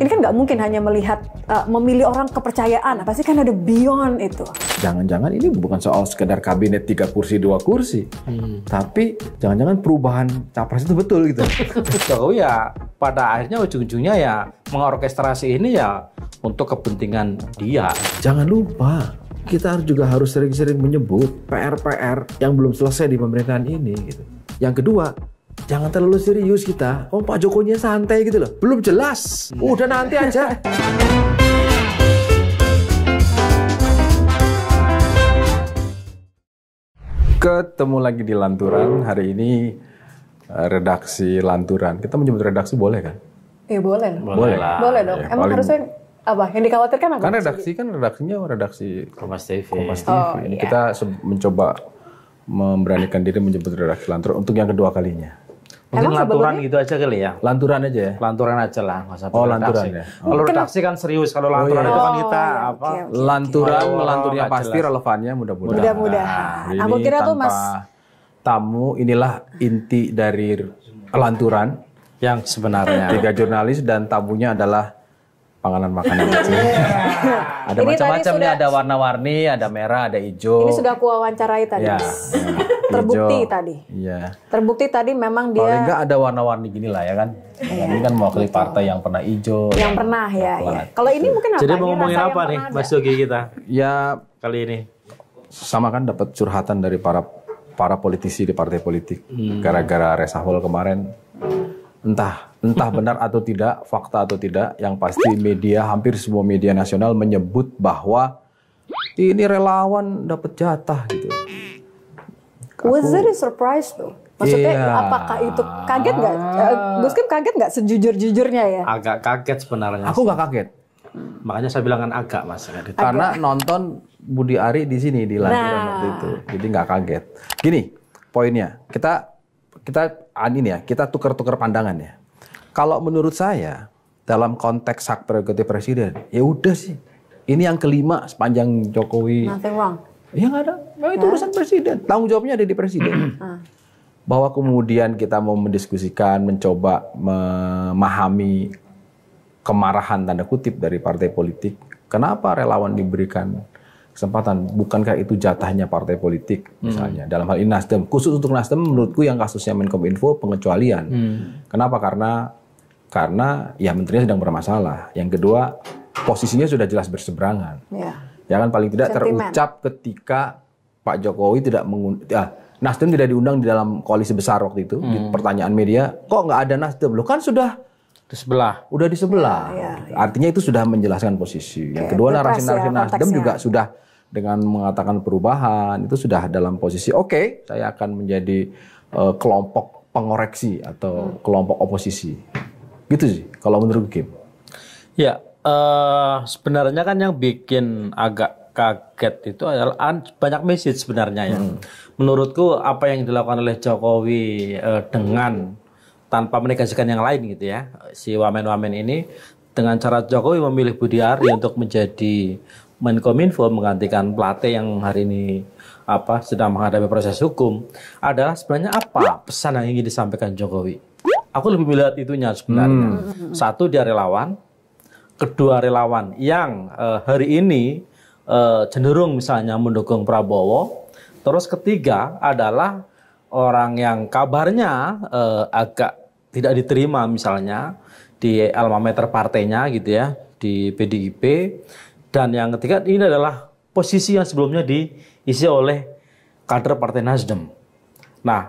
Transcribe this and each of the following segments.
ini kan nggak mungkin hanya melihat uh, memilih orang kepercayaan apa sih kan ada beyond itu jangan-jangan ini bukan soal sekedar kabinet tiga kursi dua kursi hmm. tapi jangan-jangan perubahan capres itu betul gitu Jokowi ya pada akhirnya ujung-ujungnya ya mengorkestrasi ini ya untuk kepentingan dia jangan lupa kita juga harus sering-sering menyebut PR-PR yang belum selesai di pemerintahan ini gitu yang kedua jangan terlalu serius kita. Oh Pak Jokonya santai gitu loh. Belum jelas. Hmm. Udah nanti aja. Ketemu lagi di Lanturan. Hari ini eh, redaksi Lanturan. Kita menyebut redaksi boleh kan? Iya boleh. Boleh, boleh lah. Boleh dong. Ya, Emang paling... harusnya apa yang dikhawatirkan apa? Kan redaksi kan redaksinya redaksi Kompas TV. Kompas TV. Oh, ini iya. kita mencoba memberanikan diri menyebut redaksi lantur untuk yang kedua kalinya. Mungkin Emang lanturan gitu aja kali ya. Lanturan aja ya. Lanturan aja lah, nggak usah. Oh, lanturan ya. Oh. Kalau redaksi kan serius, kalau oh, lanturan oh, iya. itu kan oh, kita oh, apa? Okay, okay, lanturan okay. melantun yang pasti jelas. relevannya mudah-mudahan. Mudah-mudahan. Nah, Aku kira tuh Mas tamu inilah inti dari lanturan yang sebenarnya. Tiga jurnalis dan tamunya adalah panganan makanan iya. ada macam-macam nih, ada warna-warni, ada merah, ada hijau. Ini sudah aku wawancarai tadi. Ya. terbukti hijau. tadi. Iya. Terbukti tadi memang dia Paling enggak ada warna-warni gini lah ya kan. Ini kan mewakili partai yang pernah hijau. Yang, yang pernah ya. ya. Kalau ini mungkin apa? Jadi mau ngomongin apa nih Mas Yogi kita? Ya kali ini sama kan dapat curhatan dari para para politisi di partai politik hmm. gara-gara hmm. reshuffle kemarin. Entah entah benar atau tidak, fakta atau tidak, yang pasti media hampir semua media nasional menyebut bahwa ini relawan dapat jatah gitu. Aku, Was it a surprise tuh? Maksudnya iya. apakah itu kaget nggak? Uh, eh, Gus Kim kaget nggak sejujur-jujurnya ya? Agak kaget sebenarnya. Aku nggak kaget. Makanya saya bilang kan agak mas. Agak. Karena nonton Budi Ari di sini di London nah. waktu itu, jadi nggak kaget. Gini, poinnya kita kita anin ya kita tuker-tuker pandangan ya. Kalau menurut saya dalam konteks hak prerogatif presiden, ya udah sih. Ini yang kelima sepanjang Jokowi. Nothing wrong Ya nggak ada. Memang itu nah. urusan presiden. Tanggung jawabnya ada di presiden. Hmm. Ah. Bahwa kemudian kita mau mendiskusikan, mencoba memahami kemarahan tanda kutip dari partai politik. Kenapa relawan diberikan kesempatan? Bukankah itu jatahnya partai politik hmm. misalnya? Hmm. Dalam hal ini Nasdem. Khusus untuk Nasdem menurutku yang kasusnya menkom info pengecualian. Hmm. Kenapa? Karena karena ya menterinya sedang bermasalah. Yang kedua posisinya sudah jelas berseberangan. Yeah ya kan paling tidak Sentiment. terucap ketika Pak Jokowi tidak mengundang ah, Nasdem tidak diundang di dalam koalisi besar waktu itu. Hmm. Di pertanyaan media, kok nggak ada Nasdem? Loh kan sudah di sebelah. Udah di sebelah. Ya, ya, ya. Artinya itu sudah menjelaskan posisi. Yang kedua narasi-narasi ya, Nasdem juga sudah dengan mengatakan perubahan itu sudah dalam posisi oke, okay, saya akan menjadi uh, kelompok pengoreksi atau hmm. kelompok oposisi. Gitu sih kalau menurut Kim. Ya, uh, sebenarnya kan yang bikin agak kaget itu adalah banyak message sebenarnya ya. Hmm. Menurutku apa yang dilakukan oleh Jokowi uh, dengan tanpa menegasikan yang lain gitu ya si wamen-wamen ini dengan cara Jokowi memilih Budi Ari untuk menjadi Menkominfo menggantikan Plate yang hari ini apa sedang menghadapi proses hukum adalah sebenarnya apa pesan yang ingin disampaikan Jokowi? Aku lebih melihat itunya sebenarnya. Hmm. Satu dia relawan, kedua relawan yang uh, hari ini uh, cenderung misalnya mendukung Prabowo. Terus ketiga adalah orang yang kabarnya uh, agak tidak diterima misalnya di almameter partainya gitu ya di PDIP dan yang ketiga ini adalah posisi yang sebelumnya diisi oleh kader Partai Nasdem. Nah,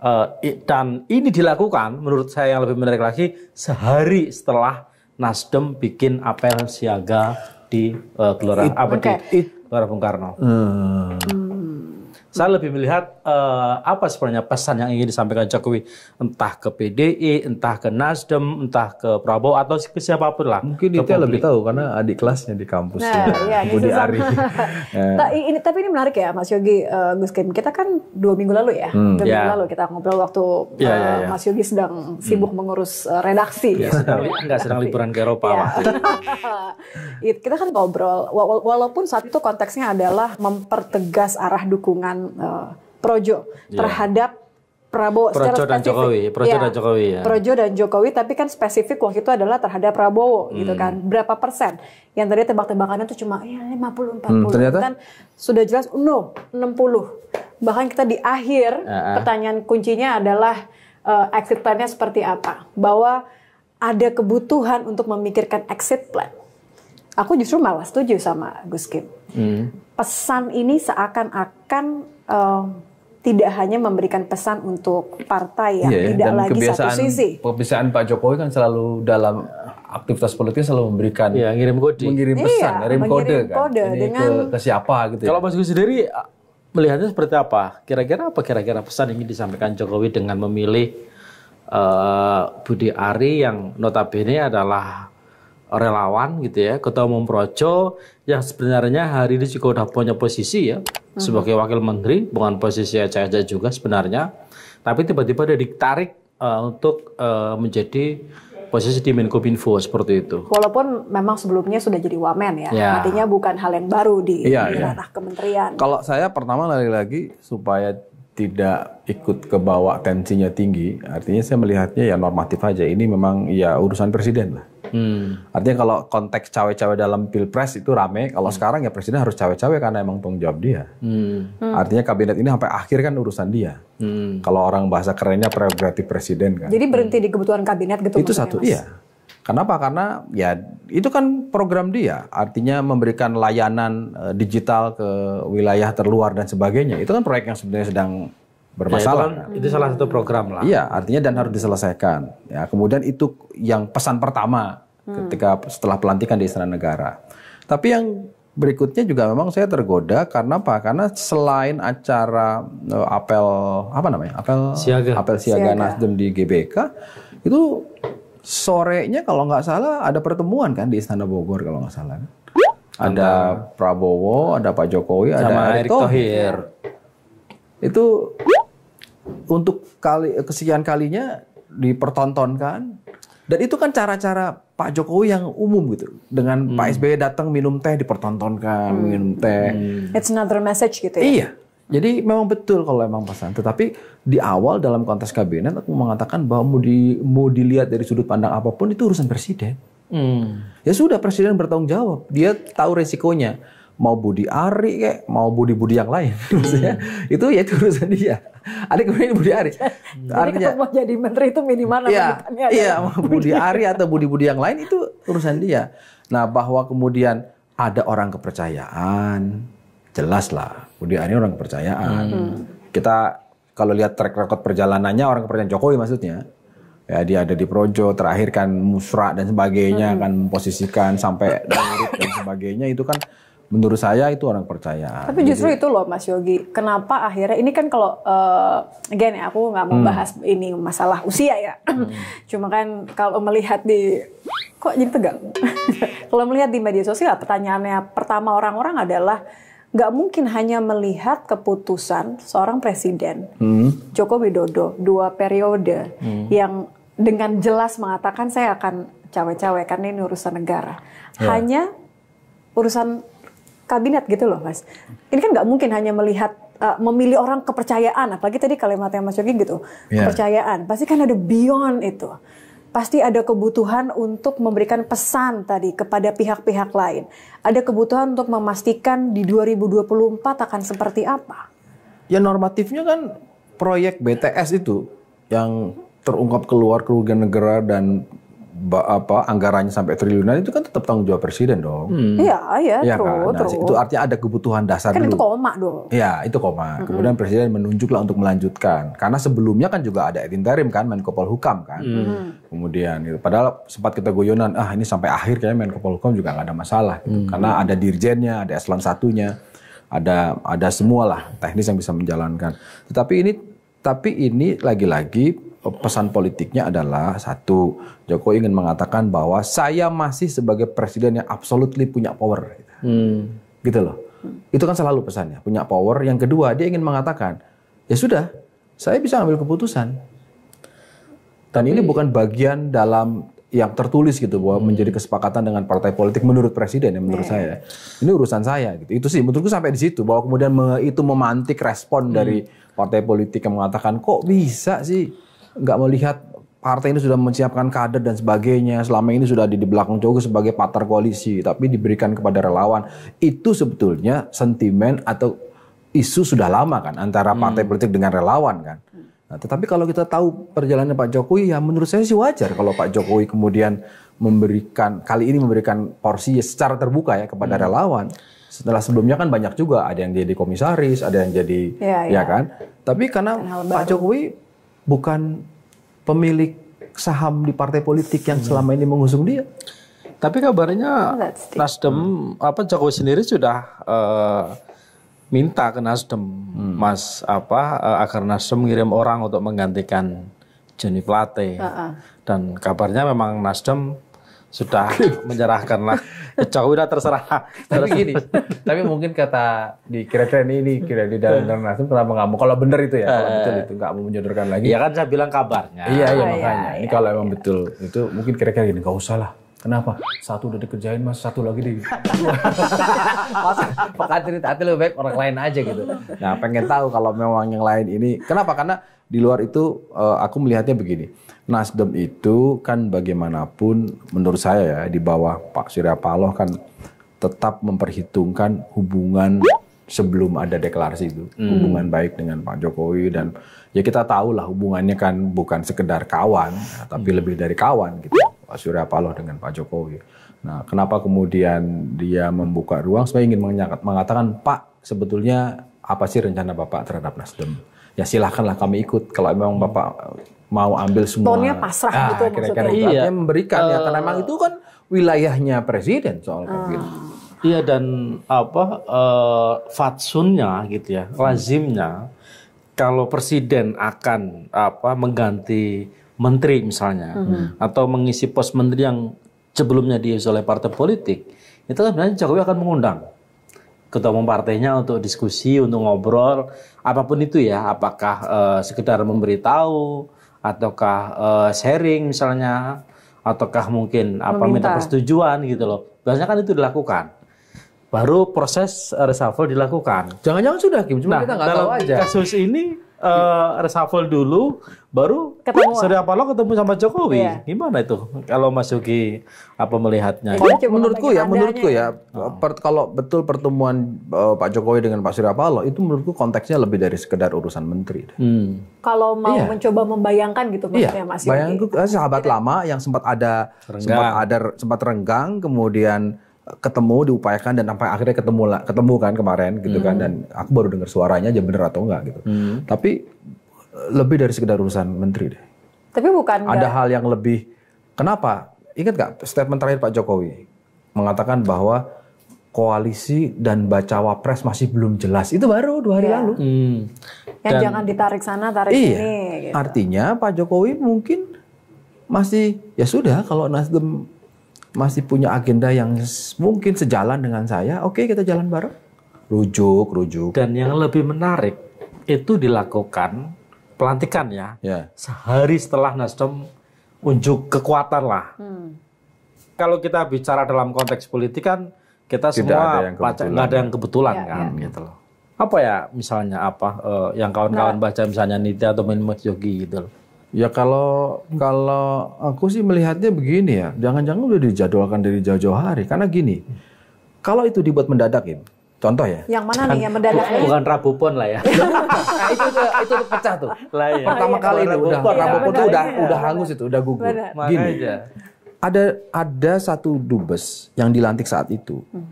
uh, dan ini dilakukan menurut saya yang lebih menarik lagi sehari setelah Nasdem bikin apel siaga di uh, Gelora apa okay. di Gelora Bung Karno. Hmm. Saya lebih melihat uh, apa sebenarnya pesan yang ingin disampaikan Jokowi entah ke PDI, entah ke Nasdem, entah ke Prabowo atau ke siapapun lah. Mungkin Dita lebih tahu karena adik kelasnya di kampus. Nah, ya, iya, ya Budi Ari. nah, ini, tapi ini menarik ya Mas Yogi, uh, Gus Kim. Kita kan dua minggu lalu ya, hmm, dua yeah. minggu iya. lalu kita ngobrol waktu yeah, uh, yeah, yeah. Mas Yogi sedang hmm. sibuk hmm. mengurus uh, redaksi. Ya, sedang, enggak sedang liburan ke Eropa. Yeah. kita kan ngobrol, walaupun saat itu konteksnya adalah mempertegas arah dukungan uh, Projo iya. terhadap Prabowo Projo secara dan Jokowi, Projo ya, dan iya. Jokowi ya. Projo dan Jokowi, tapi kan spesifik waktu itu adalah terhadap Prabowo gitu hmm. gitu kan. Berapa persen? Yang tadi tebak-tebakannya itu cuma ya 50 40. Hmm, ternyata kan sudah jelas no 60. Bahkan kita di akhir uh-uh. pertanyaan kuncinya adalah uh, exit plan-nya seperti apa? Bahwa ada kebutuhan untuk memikirkan exit plan. Aku justru malah setuju sama Gus Kim. Hmm. Pesan ini seakan-akan um, tidak hanya memberikan pesan untuk partai yang yeah, ya, tidak lagi satu sisi. Kebiasaan Pak Jokowi kan selalu dalam aktivitas politik selalu memberikan ya, ngirim kode, mengirim iya, pesan, yeah, ngirim kode kan. Kode Ini dengan, ke, ke siapa gitu. Ya. Kalau Mas Gus sendiri melihatnya seperti apa? Kira-kira apa kira-kira pesan yang ingin disampaikan Jokowi dengan memilih uh, Budi Ari yang notabene adalah relawan gitu ya, ketua umum Projo yang sebenarnya hari ini juga udah punya posisi ya hmm. sebagai wakil menteri, bukan posisi aja-aja juga sebenarnya, tapi tiba-tiba dia ditarik uh, untuk uh, menjadi posisi di menko info seperti itu. Walaupun memang sebelumnya sudah jadi wamen ya, ya. artinya bukan hal yang baru di iya, iya. ranah ya. kementerian. Kalau saya pertama lagi-lagi supaya tidak ikut ke bawah tensinya tinggi, artinya saya melihatnya ya normatif aja. Ini memang ya urusan presiden lah. Hmm. Artinya kalau konteks cawe-cawe dalam pilpres itu rame, kalau hmm. sekarang ya presiden harus cawe-cawe karena emang tanggung jawab dia. Hmm. hmm. Artinya kabinet ini sampai akhir kan urusan dia. Hmm. Kalau orang bahasa kerennya prerogatif presiden kan. Jadi berhenti di kebutuhan kabinet gitu. Itu satu, mas? iya. Kenapa? Karena ya itu kan program dia, artinya memberikan layanan eh, digital ke wilayah terluar dan sebagainya. Itu kan proyek yang sebenarnya sedang bermasalah. Ya, itu, kan, itu salah satu program lah. Iya, artinya dan harus diselesaikan. Ya, kemudian itu yang pesan pertama hmm. ketika setelah pelantikan di Istana Negara. Tapi yang berikutnya juga memang saya tergoda karena apa? Karena selain acara eh, apel apa namanya? Apel siaga, apel siaga, siaga. Nasdem di GBK itu sorenya kalau nggak salah ada pertemuan kan di Istana Bogor kalau nggak salah. Kan? Ada Prabowo, ada Pak Jokowi, ada Erick Thohir. Itu untuk kali kesekian kalinya dipertontonkan dan itu kan cara-cara Pak Jokowi yang umum gitu dengan hmm. Pak SBY datang minum teh dipertontonkan hmm. minum teh. It's another message gitu ya. Iya jadi memang betul kalau emang pasangan. Tetapi di awal dalam konteks kabinet aku mengatakan bahwa mau, di, mau dilihat dari sudut pandang apapun itu urusan presiden. Hmm. Ya sudah presiden bertanggung jawab. Dia tahu resikonya. Mau Budi Ari kayak, mau Budi-Budi yang lain. Maksudnya hmm. itu ya itu urusan dia. Ada kemudian Budi Ari. Artinya, jadi mau jadi menteri itu minimal Iya. Iya, mau Budi Ari atau Budi-Budi yang lain itu urusan dia. Nah bahwa kemudian ada orang kepercayaan, jelas lah Budi ini orang kepercayaan. Hmm. Kita kalau lihat track record perjalanannya orang kepercayaan Jokowi maksudnya. Ya dia ada di Projo, terakhir kan Musra dan sebagainya hmm. kan memposisikan sampai dan sebagainya itu kan menurut saya itu orang percaya. Tapi justru Jadi, itu loh Mas Yogi, kenapa akhirnya ini kan kalau uh, again ya aku nggak membahas hmm. ini masalah usia ya. Hmm. Cuma kan kalau melihat di kok jadi tegang. kalau melihat di media sosial pertanyaannya pertama orang-orang adalah nggak mungkin hanya melihat keputusan seorang presiden hmm. Joko Widodo dua periode hmm. yang dengan jelas mengatakan saya akan cawe-cawe karena ini urusan negara yeah. hanya urusan kabinet gitu loh mas ini kan nggak mungkin hanya melihat uh, memilih orang kepercayaan apalagi tadi kalimatnya Mas Yogi gitu yeah. kepercayaan pasti kan ada beyond itu pasti ada kebutuhan untuk memberikan pesan tadi kepada pihak-pihak lain. Ada kebutuhan untuk memastikan di 2024 akan seperti apa? Ya normatifnya kan proyek BTS itu yang terungkap keluar kerugian negara dan apa anggarannya sampai triliunan itu kan tetap tanggung jawab presiden dong. Hmm. Iya, iya, ya, true, kan? nah, Itu artinya ada kebutuhan dasar kan dulu. Kan itu koma dong. Iya, itu koma. Hmm. Kemudian presiden menunjuklah untuk melanjutkan. Karena sebelumnya kan juga ada Edin interim kan Menko Polhukam kan. Hmm. Kemudian itu. Padahal sempat kita goyonan, ah ini sampai akhir kayaknya Menko Polhukam juga nggak ada masalah gitu. Hmm. Karena ada dirjennya, ada eselon satunya, ada ada semualah teknis yang bisa menjalankan. Tetapi ini tapi ini lagi-lagi pesan politiknya adalah satu, Jokowi ingin mengatakan bahwa saya masih sebagai presiden yang absolutely punya power. Hmm. Gitu loh. Itu kan selalu pesannya, punya power. Yang kedua, dia ingin mengatakan, ya sudah, saya bisa ambil keputusan. Dan Tapi, ini bukan bagian dalam yang tertulis gitu bahwa hmm. menjadi kesepakatan dengan partai politik menurut presiden ya menurut yeah. saya ini urusan saya gitu itu sih menurutku sampai di situ bahwa kemudian me, itu memantik respon hmm. dari partai politik yang mengatakan kok bisa sih nggak melihat partai ini sudah menyiapkan kader dan sebagainya selama ini sudah di, di belakang Jokowi sebagai partner koalisi tapi diberikan kepada relawan itu sebetulnya sentimen atau isu sudah lama kan antara hmm. partai hmm. politik dengan relawan kan nah, tetapi kalau kita tahu perjalanan Pak Jokowi ya menurut saya sih wajar kalau Pak Jokowi kemudian memberikan kali ini memberikan porsi ya secara terbuka ya kepada hmm. relawan setelah sebelumnya kan banyak juga ada yang jadi komisaris ada yang jadi iya, ya, ya. ya kan tapi karena Pak Jokowi bukan pemilik saham di partai politik yang hmm. selama ini mengusung dia. Tapi kabarnya oh, Nasdem apa Jokowi sendiri sudah uh, minta ke Nasdem, hmm. Mas apa uh, agar Nasdem mengirim orang untuk menggantikan Jenny Plate. Uh -uh. Dan kabarnya memang Nasdem sudah menyerahkanlah udah terserah. Tapi gini, tapi mungkin kata di kira-kira ini, ini kira di dalam eh. dalam nasib kenapa nggak mau? Kalau benar itu ya, kalau eh. betul itu nggak mau menjodorkan lagi. Iya kan saya bilang kabarnya. Iya iya, oh, iya makanya. Ini iya, kalau emang iya. betul itu mungkin kira-kira gini, nggak usah lah. Kenapa? Satu udah dikerjain mas, satu lagi di. mas, pakai cerita hati lebih baik orang lain aja gitu. Nah pengen tahu kalau memang yang lain ini, kenapa? Karena di luar itu eh, aku melihatnya begini Nasdem itu kan bagaimanapun menurut saya ya di bawah Pak Surya Paloh kan tetap memperhitungkan hubungan sebelum ada deklarasi itu hmm. hubungan baik dengan Pak Jokowi dan ya kita tahu lah hubungannya kan bukan sekedar kawan ya, tapi hmm. lebih dari kawan gitu Pak Surya Paloh dengan Pak Jokowi. Nah kenapa kemudian dia membuka ruang? supaya ingin mengatakan Pak sebetulnya apa sih rencana Bapak terhadap Nasdem? ya silahkanlah kami ikut kalau memang hmm. bapak mau ambil semua. Tonnya pasrah nah, gitu kira-kira maksudnya. Iya. memberikan ya karena memang eh. itu kan wilayahnya presiden soal uh. Gitu. Ah. Iya dan apa uh, fatsunnya gitu ya, hmm. lazimnya kalau presiden akan apa mengganti menteri misalnya hmm. hmm. atau mengisi pos menteri yang sebelumnya diisi oleh partai politik, itu kan sebenarnya Jokowi akan mengundang ketua umum partainya untuk diskusi, untuk ngobrol, apapun itu ya, apakah uh, sekedar memberitahu ataukah uh, sharing misalnya ataukah mungkin apa minta persetujuan gitu loh. Biasanya kan itu dilakukan. Baru proses eh, reshuffle dilakukan. Jangan-jangan sudah Kim, cuma nah, kita nggak tahu aja. Kasus ini uh, reshuffle dulu, baru Surya Paloh ketemu sama Jokowi. Iya. Gimana itu? Kalau Mas Yogi apa melihatnya? Ya, ya, menurutku ya, menurutku ya, oh. per, kalau betul pertemuan uh, Pak Jokowi dengan Pak Surya Paloh itu menurutku konteksnya lebih dari sekedar urusan menteri. Hmm. Kalau mau yeah. mencoba membayangkan gitu iya, maksudnya Mas Yogi. Bayangku sahabat lama yang sempat ada sempat ada sempat renggang kemudian ketemu diupayakan dan sampai akhirnya ketemu lah ketemu kan kemarin gitu kan, hmm. kan dan aku baru dengar suaranya aja bener atau enggak gitu hmm. tapi eh, lebih dari sekedar urusan menteri deh tapi bukan ada enggak. hal yang lebih kenapa ingat gak statement terakhir Pak Jokowi mengatakan bahwa koalisi dan bacawa pres masih belum jelas itu baru dua hari ya. lalu hmm. yang dan, jangan ditarik sana tarik iya, sini gitu. artinya Pak Jokowi mungkin masih ya sudah kalau Nasdem masih punya agenda yang mungkin sejalan dengan saya, oke okay, kita jalan bareng. Rujuk, rujuk. Dan yang lebih menarik itu dilakukan pelantikan ya, yeah. sehari setelah Nasdem unjuk kekuatan lah. Hmm. Kalau kita bicara dalam konteks politik kan kita Tidak semua ada nggak ada yang kebetulan ya, kan, ya. gitu loh. Apa ya misalnya apa uh, yang kawan-kawan nah. baca misalnya nita atau Menmet Yogi gitu loh Ya kalau kalau aku sih melihatnya begini ya, jangan-jangan udah dijadwalkan dari jauh-jauh hari. Karena gini, kalau itu dibuat mendadak ya, contoh ya. Yang mana nih yang kan mendadak? Bukan, bukan Rabu Pon lah ya. nah, itu, itu tuh pecah tuh. Lah ya. Pertama kali itu udah Rabu Pon, Rabu Pon tuh udah iya, iya. udah hangus itu, udah gugur. Benar. Gini. Aja. Ada ada satu dubes yang dilantik saat itu. Hmm.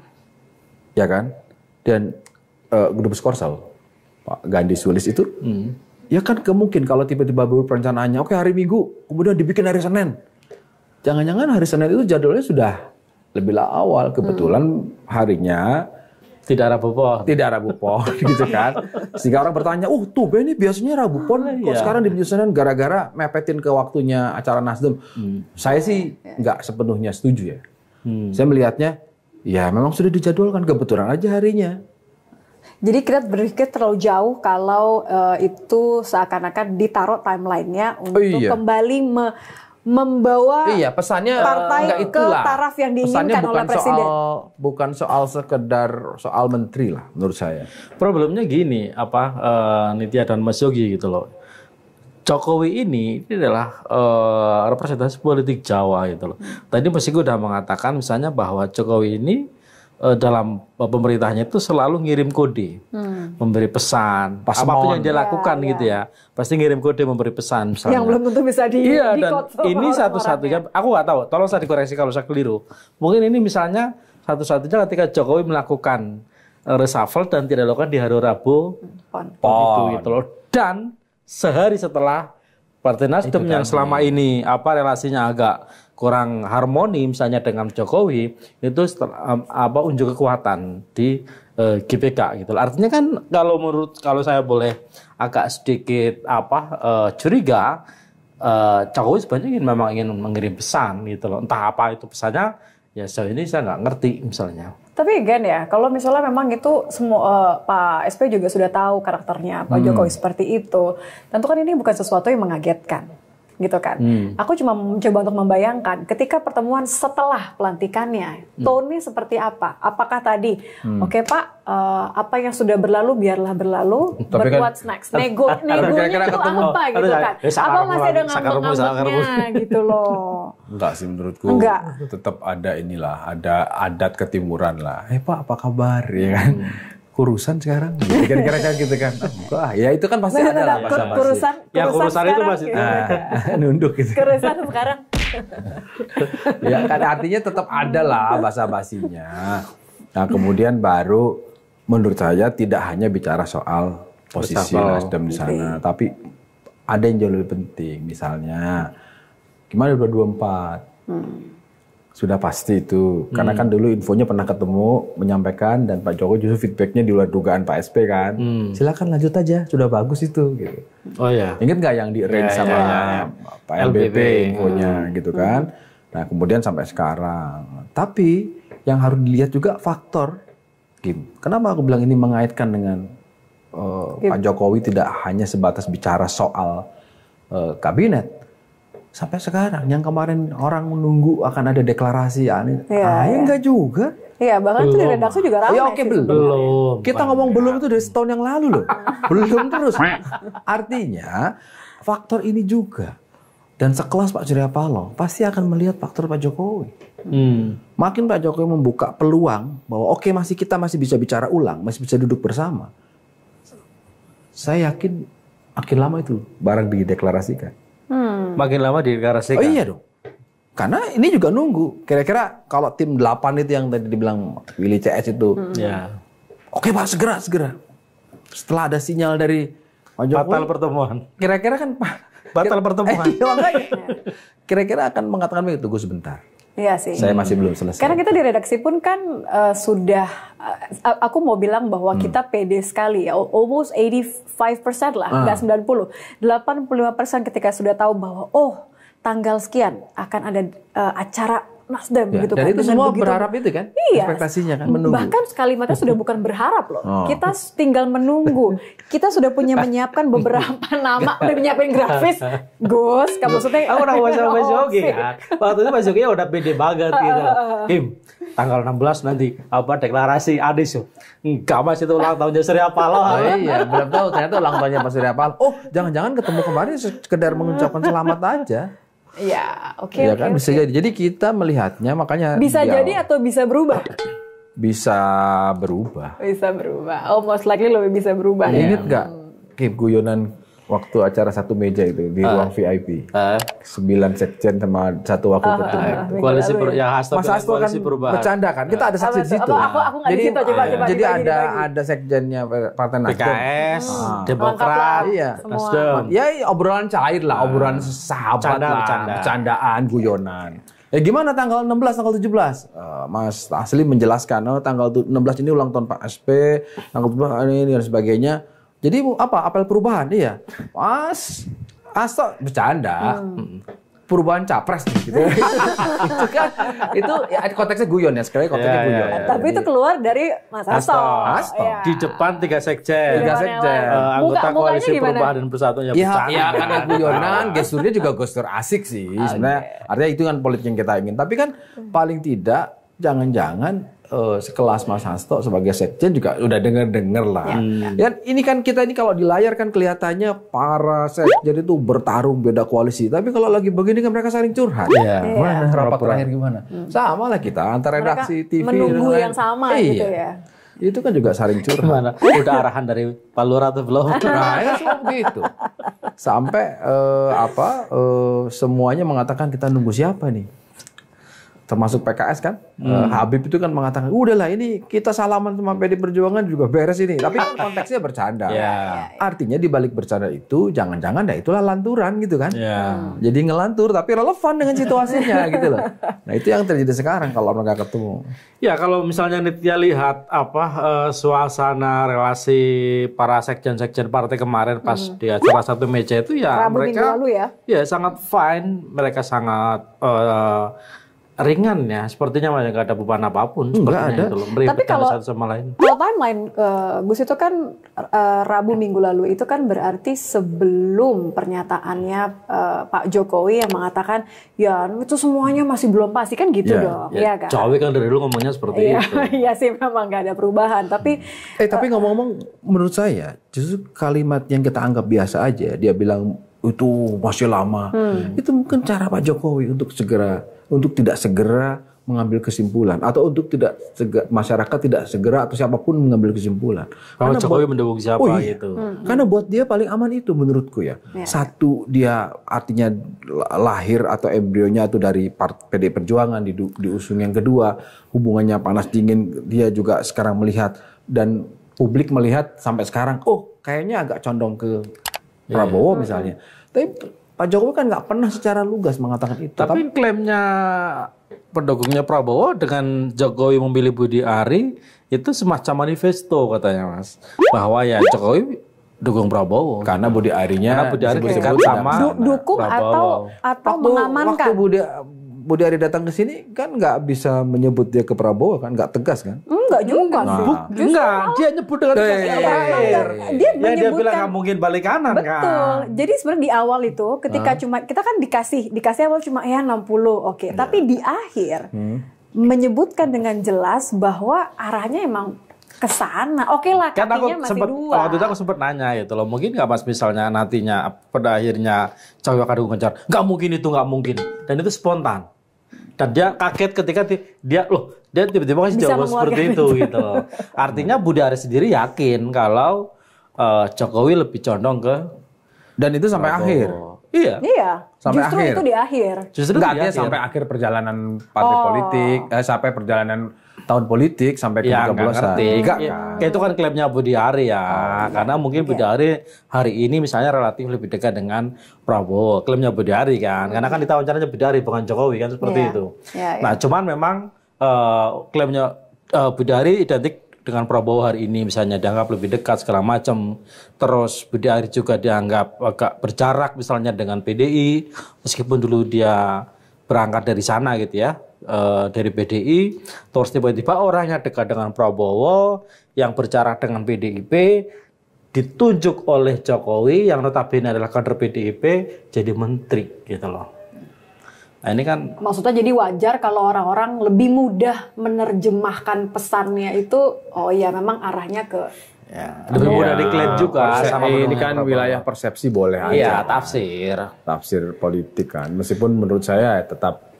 Ya kan? Dan uh, dubes Korsel, Pak Gandhi Sulis itu hmm Ya kan kemungkin kalau tiba-tiba baru perencanaannya, oke okay, hari Minggu, kemudian dibikin hari Senin. Jangan-jangan hari Senin itu jadwalnya sudah lebih awal. Hmm. Kebetulan hmm. harinya tidak Rabu Pon. Tidak Rabu Pon gitu kan. Sehingga orang bertanya, "Uh, tuh Ben ini biasanya Rabu Pon ah, kok iya. sekarang Senin, gara-gara mepetin ke waktunya acara Nasdem." Hmm. Saya sih oh, iya. nggak sepenuhnya setuju ya. Hmm. Saya melihatnya ya memang sudah dijadwalkan kebetulan aja harinya. Jadi kita berpikir terlalu jauh kalau uh, itu seakan-akan ditaruh timelinenya untuk oh, iya. kembali me membawa iya, pesannya partai ke taraf yang diinginkan oleh presiden. Soal, bukan soal sekedar soal menteri lah menurut saya. Problemnya gini apa uh, Nitya dan Mas Yogi gitu loh. Jokowi ini ini adalah uh, representasi politik Jawa gitu loh. Tadi Mas Yogi udah mengatakan misalnya bahwa Jokowi ini Eh, dalam eh, pemerintahnya itu selalu ngirim kode, hmm. memberi pesan, pas apapun yang dia iya, lakukan ya, gitu ya. pasti ngirim kode memberi pesan. Misalnya. Yang belum tentu bisa di. Iya di dan ini satu-satunya, ya. aku nggak tahu. Tolong saya dikoreksi kalau saya keliru. Mungkin ini misalnya satu-satunya ketika Jokowi melakukan eh, reshuffle dan tidak lakukan di hari Rabu pon, pon. itu gitu loh. Dan sehari setelah Partai Nasdem yang kan. selama ini apa relasinya agak kurang harmoni misalnya dengan Jokowi itu apa unjuk kekuatan di uh, eh, GPK gitu. Artinya kan kalau menurut kalau saya boleh agak sedikit apa uh, curiga uh, Jokowi sebenarnya ingin memang ingin mengirim pesan gitu loh. Entah apa itu pesannya ya saya ini saya nggak ngerti misalnya. Tapi again ya, kalau misalnya memang itu semua uh, Pak SP juga sudah tahu karakternya Pak hmm. Jokowi seperti itu, tentu kan ini bukan sesuatu yang mengagetkan gitu kan. Hmm. Aku cuma mencoba untuk membayangkan ketika pertemuan setelah pelantikannya, hmm. tone seperti apa? Apakah tadi, hmm. oke okay, Pak, uh, apa yang sudah berlalu biarlah berlalu. Tapi but kan, what's next? Nego, negonya itu ketemu, apa oh, gitu kan? Ya, apa masih ada ngambek-ngambeknya gitu loh? Enggak sih menurutku. Enggak. Tetap ada inilah, ada adat ketimuran lah. Eh Pak, apa kabar? Ya kan. Hmm kurusan sekarang gitu, kira-kira kan gitu kan wah ya itu kan pasti nah, ada nah, lah bahasa kurusan, kurusan ya kurusan itu masih nah, gitu ya. nunduk gitu kurusan sekarang ya kan artinya tetap ada lah bahasa basinya nah kemudian baru menurut saya tidak hanya bicara soal posisi Nasdem di sana tapi ada yang jauh lebih penting misalnya gimana 224 empat. Hmm. Sudah pasti itu. Hmm. Karena kan hmm. dulu infonya pernah ketemu, menyampaikan dan Pak Jokowi justru feedbacknya di luar dugaan Pak SP kan. Hmm. Silakan lanjut aja, sudah bagus itu gitu. Oh ya. Ingat nggak yang di ya, sama ya, ya, Pak LBP infonya hmm. gitu kan. Nah, kemudian sampai sekarang. Tapi yang harus dilihat juga faktor Kim Kenapa aku bilang ini mengaitkan dengan uh, Pak Jokowi tidak hanya sebatas bicara soal uh, kabinet, sampai sekarang yang kemarin orang menunggu akan ada deklarasi ya, iya, ah, ya. Iya. enggak juga. Iya, bahkan belum. tuh di redaksi juga ramai. Ya oke okay, belum. belum. Kita ngomong belum itu dari setahun yang lalu loh. belum terus. Artinya faktor ini juga dan sekelas Pak Surya Paloh pasti akan melihat faktor Pak Jokowi. Hmm. Makin Pak Jokowi membuka peluang bahwa oke okay, masih kita masih bisa bicara ulang, masih bisa duduk bersama. Saya yakin akhir lama itu barang dideklarasikan. Hmm. Makin lama di Karaseka. Oh iya dong. Karena ini juga nunggu. Kira-kira kalau tim 8 itu yang tadi dibilang Willy CS itu. Hmm. Ya. Oke Pak, segera, segera. Setelah ada sinyal dari Pak Jokowi. Batal pertemuan. Kira-kira kan Pak. Batal pertemuan. Eh, iya, Kira-kira akan mengatakan begitu, tunggu sebentar. Iya sih. Saya masih belum selesai. Karena kita di redaksi pun kan uh, sudah uh, aku mau bilang bahwa hmm. kita pede sekali ya. Almost 85% lah, enggak ah. 90. 85% ketika sudah tahu bahwa oh tanggal sekian akan ada uh, acara Nasdem ya, gitu dan kan. itu semua begitu. berharap itu kan? Iya. Ekspektasinya kan menunggu. Bahkan kalimatnya sudah bukan berharap loh. Oh. Kita tinggal menunggu. Kita sudah punya menyiapkan beberapa nama, udah menyiapkan grafis. Gus, kamu maksudnya aku udah sama Mas Yogi kan. Waktu itu Mas Yogi udah pede banget gitu. Kim, tanggal 16 nanti apa deklarasi Adis yuk. Enggak Mas itu ulang tahunnya Surya Paloh. Oh, iya, belum tahu ternyata ulang tahunnya Mas Surya Paloh. Oh, jangan-jangan ketemu kemarin sekedar mengucapkan selamat aja. Iya, oke. Okay, ya okay, kan okay. bisa jadi. Jadi kita melihatnya makanya bisa dia, jadi atau bisa berubah. Bisa berubah. Bisa berubah. Oh, most likely lebih bisa berubah. Ya. Ingat nggak? Kip guyonan waktu acara satu meja itu di uh, ruang VIP. Uh, ah. Sembilan sekjen sama satu waktu uh, ah, ketua. Uh, koalisi per, ya Hasto Mas Hasto kan perubahan. bercanda kan? Kita ada saksi di situ. aku, aku jadi kita coba, eh, coba, jadi coba, ada dibagi. ada sekjennya Partai Nasdem. PKS, hmm. Demokrat, iya. Nasdem. Ya obrolan cair lah, obrolan sahabat Canda, lah, bercanda. bercandaan, guyonan. Ya gimana tanggal 16 tanggal 17? Uh, eh, Mas Asli menjelaskan oh, tanggal 16 ini ulang tahun Pak SP, tanggal 17 ini dan sebagainya jadi apa? Apel perubahan iya. Mas Asto bercanda. Hmm. Perubahan capres gitu. itu kan itu ya, konteksnya guyon ya sekali konteksnya yeah, iya, guyon. Yeah, yeah. Tapi itu keluar dari Mas Asto. Asto. Yeah. Di depan tiga sekjen. Tiga sekjen. Uh, anggota Muka, koalisi gimana? perubahan dan persatuan ya, ya, ya karena guyonan, gesturnya juga gestur asik sih okay. sebenarnya. Artinya itu kan politik yang kita ingin. Tapi kan paling tidak jangan-jangan uh, sekelas Mas Hasto sebagai sekjen juga udah dengar-dengar lah. Ya, Dan ini kan kita ini kalau di layar kan kelihatannya para sekjen itu bertarung beda koalisi, tapi kalau lagi begini kan mereka saling curhat. Iya. Ya. Rapat terakhir gimana? Hmm. Sama lah kita antara mereka redaksi TV menunggu yang sama eh, gitu iya. ya. Itu kan juga saling curhat. Gimana? Udah arahan dari Pak Lura atau belum? Nah, ya gitu. Sampai uh, apa uh, semuanya mengatakan kita nunggu siapa nih? termasuk PKS kan hmm. Eh, Habib itu kan mengatakan udahlah ini kita salaman sama PD Perjuangan juga beres ini tapi kan konteksnya bercanda yeah. artinya di balik bercanda itu jangan-jangan ya itulah lanturan gitu kan yeah. Hmm. jadi ngelantur tapi relevan dengan situasinya gitu loh nah itu yang terjadi sekarang kalau mereka ketemu ya kalau misalnya Nitya lihat apa eh, suasana relasi para sekjen-sekjen partai kemarin pas hmm. di acara satu meja itu ya Rabu mereka lalu ya ya sangat fine mereka sangat uh, ringan ya sepertinya nggak ada beban apapun nggak ada itu tapi kalau satu sama lain kalau timeline uh, Gus itu kan uh, Rabu minggu lalu itu kan berarti sebelum pernyataannya uh, Pak Jokowi yang mengatakan ya itu semuanya masih belum pasti kan gitu yeah, dong yeah. ya kan Cawe kan dari dulu ngomongnya seperti iya, itu iya sih memang nggak ada perubahan tapi eh tapi eh, ngomong-ngomong uh, menurut saya justru kalimat yang kita anggap biasa aja dia bilang itu masih lama hmm. itu mungkin cara Pak Jokowi untuk segera untuk tidak segera mengambil kesimpulan atau untuk tidak segera, masyarakat tidak segera atau siapapun mengambil kesimpulan. Kalau oh, karena Jokowi mendukung siapa oh iya, gitu. Hmm. Karena buat dia paling aman itu menurutku ya. ya. Satu dia artinya lahir atau embrionya itu dari PD Perjuangan di, diusung yang kedua, hubungannya panas dingin dia juga sekarang melihat dan publik melihat sampai sekarang oh kayaknya agak condong ke iya. Prabowo ya. misalnya. Tapi Pak Jokowi kan nggak pernah secara lugas mengatakan itu. Tapi, tapi klaimnya pendukungnya Prabowo dengan Jokowi memilih Budi Ari itu semacam manifesto katanya Mas. Bahwa ya Jokowi dukung Prabowo karena Budi Arinya Budi Ari disebut, kan sama dukung Prabowo. atau atau waktu, mengamankan waktu Budi Budi Ari datang ke sini kan nggak bisa menyebut dia ke Prabowo kan nggak tegas kan? Enggak juga nah, sih. enggak, nah. dia nyebut dengan tegas Dia, ya, dia bilang nggak mungkin balik kanan betul. kan. Betul. Jadi sebenarnya di awal itu ketika nah. cuma kita kan dikasih dikasih awal cuma ya 60 oke, okay. Ya. tapi di akhir hmm menyebutkan dengan jelas bahwa arahnya emang ke sana. Oke okay lah, kan aku masih sempet, dua. Waktu itu aku sempat nanya gitu loh. Mungkin nggak mas misalnya nantinya pada akhirnya cowok akan ngejar. Nggak mungkin itu, nggak mungkin. Dan itu spontan. Dan dia kaget ketika dia, loh dia tiba-tiba kasih jawaban seperti itu, itu gitu Artinya Budi Ari sendiri yakin kalau uh, Jokowi lebih condong ke dan itu sampai Prabowo. akhir. Iya. Iya. Sampai Justru akhir. itu di akhir. Justru Nggak, di akhir. sampai akhir perjalanan partai oh. politik, eh, sampai perjalanan tahun politik sampai ya, ke 13 ngerti. ya, kan. Itu kan klaimnya Budi Ari ya. Oh, iya. Karena iya. mungkin Budi iya. Ari hari ini misalnya relatif lebih dekat dengan Prabowo. Klaimnya Budi Ari kan. Karena kan di tahun caranya Budi Ari bukan Jokowi kan seperti ya. itu. Ya, ya. Nah, cuman memang uh, klaimnya uh, Budi Ari identik dengan Prabowo hari ini misalnya dianggap lebih dekat segala macam. Terus Budi Ari juga dianggap agak berjarak misalnya dengan PDI meskipun dulu dia berangkat dari sana gitu ya. Eh, dari PDI, terus tiba-tiba orangnya dekat dengan Prabowo, yang berjarak dengan PDIP, ditunjuk oleh Jokowi yang notabene adalah kader PDIP jadi menteri gitu loh. Nah, ini kan maksudnya jadi wajar kalau orang-orang lebih mudah menerjemahkan pesannya itu oh ya memang arahnya ke Ya, lebih iya. mudah diklaim juga sama ini kan Prabowo. wilayah persepsi boleh iya, aja. Iya, tafsir. Tafsir politik kan. Meskipun menurut saya ya tetap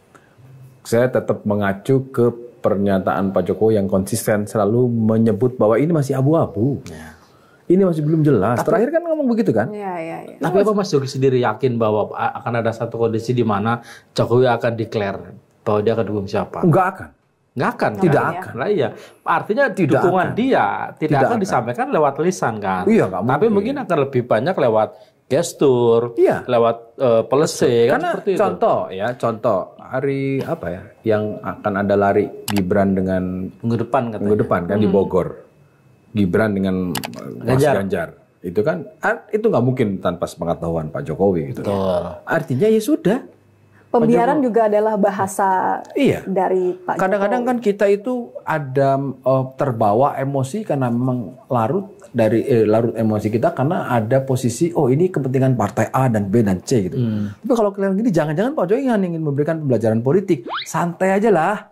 saya tetap mengacu ke pernyataan Pak Jokowi yang konsisten selalu menyebut bahwa ini masih abu-abu. Ya. Ini masih belum jelas. Tapi, Terakhir kan ngomong begitu kan? Iya iya. iya. Tapi apa Mas Jokowi sendiri yakin bahwa akan ada satu kondisi di mana Jokowi akan declare bahwa dia akan dukung siapa? Enggak akan. Enggak akan. Tidak nah, akan. Nah, iya. Artinya tidak dukungan akan. dia tidak, tidak akan, akan disampaikan lewat lisan kan? Iya, enggak mungkin. Tapi mungkin akan lebih banyak lewat gestur, iya. lewat uh, kan Karena itu. contoh ya, contoh hari apa ya yang akan ada lari Gibran dengan minggu depan katanya. Minggu depan kan hmm. di Bogor. Gibran dengan Mas Ganjar. Itu kan ah, itu nggak mungkin tanpa sepengetahuan Pak Jokowi gitu. Betul. Artinya ya sudah Pembiaran juga adalah bahasa iya. dari Pak Kadang-kadang kan kita itu ada uh, terbawa emosi karena memang larut dari eh, larut emosi kita karena ada posisi oh ini kepentingan partai A dan B dan C gitu. Hmm. Tapi kalau kalian gini jangan-jangan Pak Jokowi ingin memberikan pembelajaran politik. Santai aja lah.